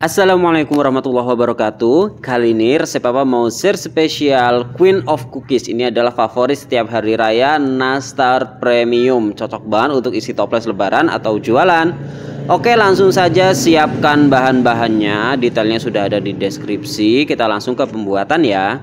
Assalamualaikum warahmatullahi wabarakatuh Kali ini resep apa mau share spesial Queen of Cookies Ini adalah favorit setiap hari raya Nastar Premium Cocok banget untuk isi toples lebaran atau jualan Oke langsung saja siapkan bahan-bahannya Detailnya sudah ada di deskripsi Kita langsung ke pembuatan ya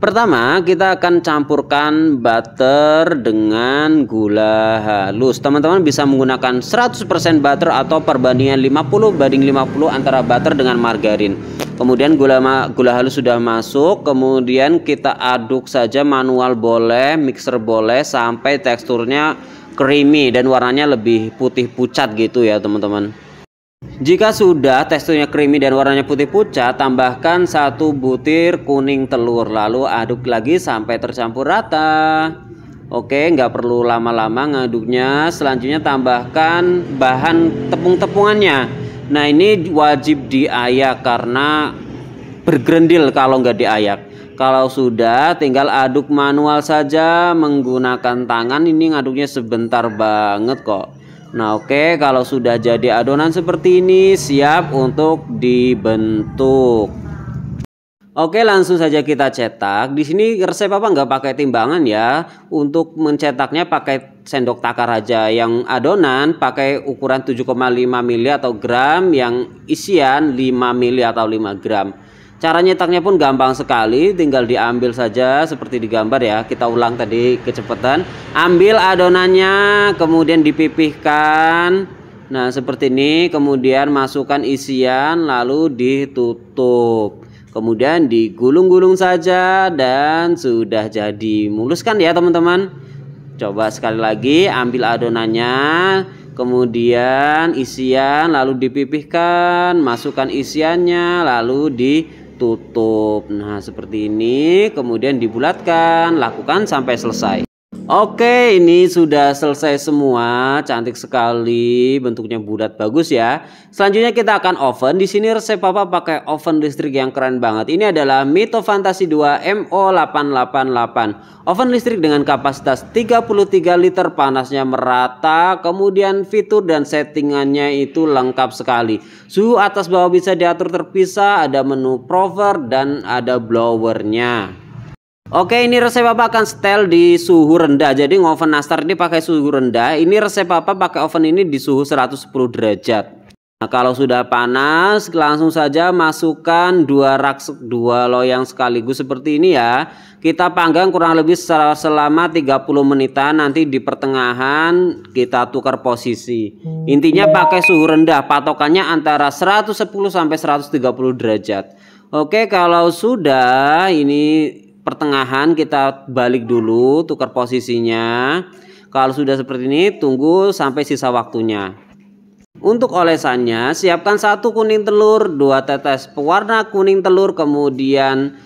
Pertama, kita akan campurkan butter dengan gula halus. Teman-teman bisa menggunakan 100% butter atau perbandingan 50 banding 50 antara butter dengan margarin. Kemudian gula gula halus sudah masuk, kemudian kita aduk saja manual boleh, mixer boleh sampai teksturnya creamy dan warnanya lebih putih pucat gitu ya, teman-teman. Jika sudah teksturnya creamy dan warnanya putih pucat, tambahkan satu butir kuning telur lalu aduk lagi sampai tercampur rata. Oke, nggak perlu lama-lama ngaduknya. Selanjutnya tambahkan bahan tepung-tepungannya. Nah ini wajib diayak karena bergerendil kalau nggak diayak. Kalau sudah tinggal aduk manual saja menggunakan tangan ini ngaduknya sebentar banget kok. Nah oke okay, kalau sudah jadi adonan seperti ini siap untuk dibentuk Oke langsung saja kita cetak Di sini resep apa nggak pakai timbangan ya Untuk mencetaknya pakai sendok takar aja Yang adonan pakai ukuran 7,5 mili atau gram Yang isian 5 mili atau 5 gram Cara nyetaknya pun gampang sekali, tinggal diambil saja seperti digambar ya. Kita ulang tadi kecepatan. Ambil adonannya, kemudian dipipihkan. Nah, seperti ini, kemudian masukkan isian lalu ditutup. Kemudian digulung-gulung saja dan sudah jadi. Muluskan ya, teman-teman. Coba sekali lagi ambil adonannya, kemudian isian lalu dipipihkan, masukkan isiannya lalu di tutup nah seperti ini kemudian dibulatkan lakukan sampai selesai Oke, ini sudah selesai semua. Cantik sekali, bentuknya bulat bagus ya. Selanjutnya kita akan oven. Di sini resep Papa pakai oven listrik yang keren banget. Ini adalah Mito Fantasy 2 MO888. Oven listrik dengan kapasitas 33 liter, panasnya merata, kemudian fitur dan settingannya itu lengkap sekali. Suhu atas bawah bisa diatur terpisah, ada menu prover dan ada blowernya. Oke ini resep apa akan setel di suhu rendah Jadi ngoven nastar ini pakai suhu rendah Ini resep apa pakai oven ini di suhu 110 derajat Nah kalau sudah panas langsung saja masukkan dua rak dua loyang sekaligus seperti ini ya Kita panggang kurang lebih selama 30 menitan Nanti di pertengahan kita tukar posisi Intinya pakai suhu rendah patokannya antara 110 sampai 130 derajat Oke kalau sudah ini pertengahan kita balik dulu tukar posisinya kalau sudah seperti ini tunggu sampai sisa waktunya untuk olesannya siapkan satu kuning telur dua tetes pewarna kuning telur kemudian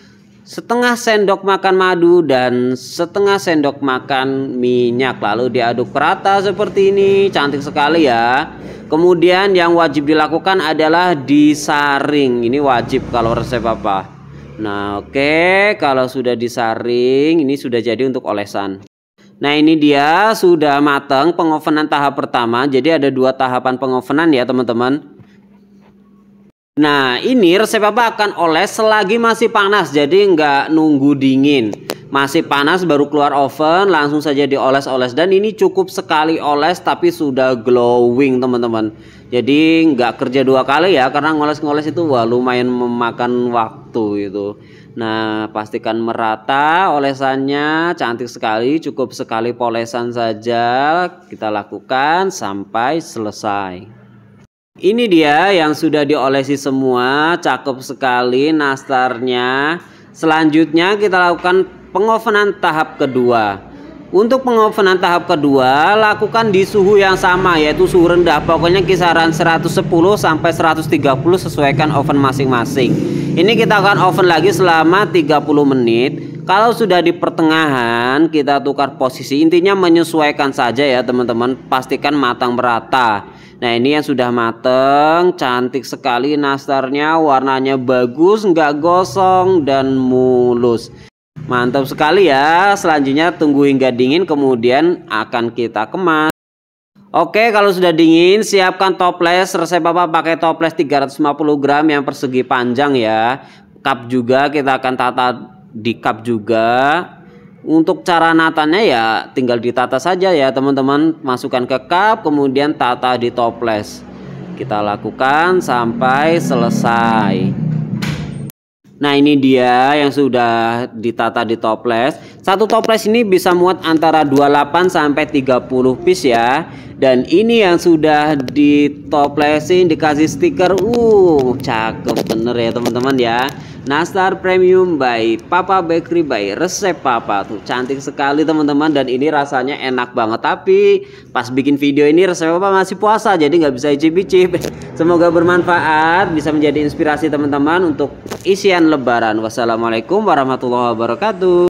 setengah sendok makan madu dan setengah sendok makan minyak lalu diaduk rata seperti ini cantik sekali ya kemudian yang wajib dilakukan adalah disaring ini wajib kalau resep apa Nah, oke, okay. kalau sudah disaring, ini sudah jadi untuk olesan. Nah, ini dia sudah matang pengovenan tahap pertama. Jadi ada dua tahapan pengovenan ya, teman-teman. Nah ini resep apa akan oles selagi masih panas jadi nggak nunggu dingin masih panas baru keluar oven langsung saja dioles-oles dan ini cukup sekali oles tapi sudah glowing teman-teman jadi nggak kerja dua kali ya karena ngoles-ngoles itu wah lumayan memakan waktu itu nah pastikan merata olesannya cantik sekali cukup sekali polesan saja kita lakukan sampai selesai ini dia yang sudah diolesi semua, cakep sekali nastarnya. Selanjutnya kita lakukan pengovenan tahap kedua. Untuk pengovenan tahap kedua, lakukan di suhu yang sama yaitu suhu rendah. Pokoknya kisaran 110 sampai 130 sesuaikan oven masing-masing. Ini kita akan oven lagi selama 30 menit. Kalau sudah di pertengahan, kita tukar posisi. Intinya menyesuaikan saja ya, teman-teman. Pastikan matang merata. Nah ini yang sudah mateng, cantik sekali nastarnya, warnanya bagus, nggak gosong dan mulus. Mantap sekali ya, selanjutnya tunggu hingga dingin kemudian akan kita kemas. Oke kalau sudah dingin siapkan toples, resep bapak, pakai toples 350 gram yang persegi panjang ya. Cup juga kita akan tata di cup juga untuk cara natanya ya tinggal ditata saja ya teman-teman masukkan ke cup kemudian tata di toples kita lakukan sampai selesai nah ini dia yang sudah ditata di toples satu toples ini bisa muat antara 28 sampai 30 piece ya dan ini yang sudah ditoplesin dikasih stiker uh cakep bener ya teman-teman ya nastar premium by papa bakery by resep papa tuh cantik sekali teman-teman dan ini rasanya enak banget tapi pas bikin video ini resep papa masih puasa jadi nggak bisa icip-icip semoga bermanfaat bisa menjadi inspirasi teman-teman untuk isian lebaran wassalamualaikum warahmatullahi wabarakatuh